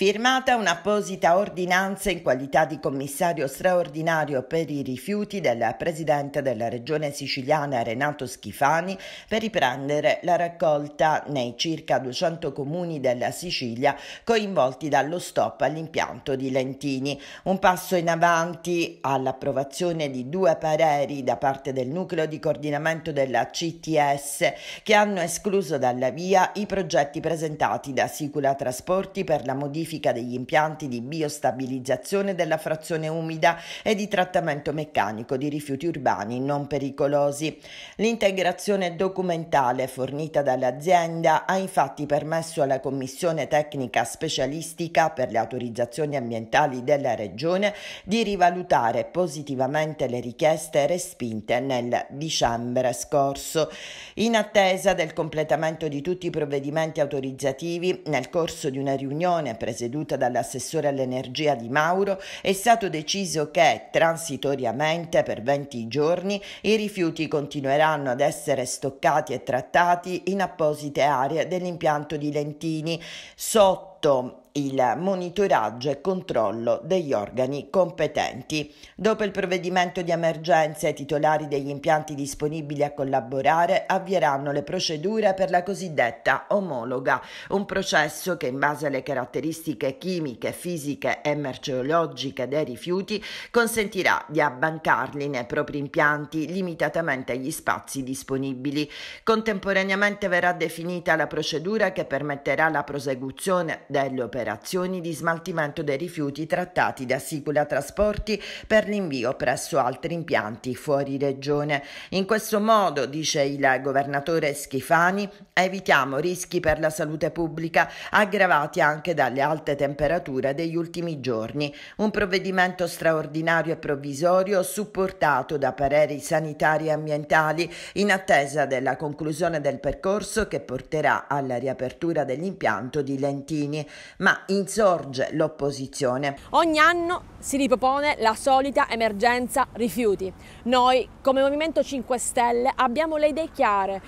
firmata un'apposita ordinanza in qualità di commissario straordinario per i rifiuti della Presidente della Regione siciliana Renato Schifani per riprendere la raccolta nei circa 200 comuni della Sicilia coinvolti dallo stop all'impianto di Lentini. Un passo in avanti all'approvazione di due pareri da parte del nucleo di coordinamento della CTS che hanno escluso dalla via i progetti presentati da Sicula Trasporti per la modifica specifica degli impianti di biostabilizzazione della frazione umida e di trattamento meccanico di rifiuti urbani non pericolosi. L'integrazione documentale fornita dall'azienda ha infatti permesso alla Commissione Tecnica Specialistica per le autorizzazioni ambientali della Regione di rivalutare positivamente le richieste respinte nel dicembre scorso. In attesa del completamento di tutti i provvedimenti autorizzativi, nel corso di una riunione presentata presieduta dall'assessore all'energia Di Mauro, è stato deciso che transitoriamente per 20 giorni i rifiuti continueranno ad essere stoccati e trattati in apposite aree dell'impianto di Lentini sotto il monitoraggio e controllo degli organi competenti. Dopo il provvedimento di emergenza, i titolari degli impianti disponibili a collaborare avvieranno le procedure per la cosiddetta omologa, un processo che in base alle caratteristiche chimiche, fisiche e merceologiche dei rifiuti consentirà di abbancarli nei propri impianti limitatamente agli spazi disponibili. Contemporaneamente verrà definita la procedura che permetterà la prosecuzione delle operazioni di smaltimento dei rifiuti trattati da Sicula Trasporti per l'invio presso altri impianti fuori regione. In questo modo, dice il governatore Schifani, evitiamo rischi per la salute pubblica aggravati anche dalle alte temperature degli ultimi giorni. Un provvedimento straordinario e provvisorio supportato da pareri sanitari e ambientali in attesa della conclusione del percorso che porterà alla riapertura dell'impianto di Lentini. Ma ma insorge l'opposizione. Ogni anno si ripropone la solita emergenza rifiuti. Noi, come Movimento 5 Stelle, abbiamo le idee chiare.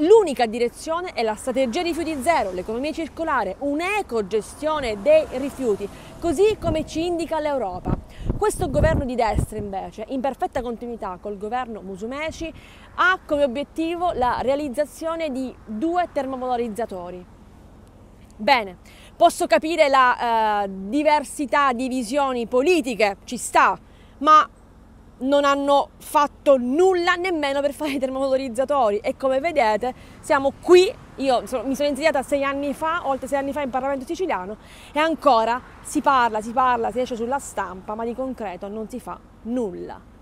l'unica direzione è la strategia rifiuti zero, l'economia circolare, un'ecogestione dei rifiuti, così come ci indica l'Europa. Questo governo di destra, invece, in perfetta continuità col governo Musumeci, ha come obiettivo la realizzazione di due termovalorizzatori Bene, posso capire la eh, diversità di visioni politiche, ci sta, ma non hanno fatto nulla nemmeno per fare i termomotorizzatori e come vedete siamo qui, io sono, mi sono insediata sei anni fa, oltre sei anni fa in Parlamento siciliano e ancora si parla, si parla, si esce sulla stampa, ma di concreto non si fa nulla.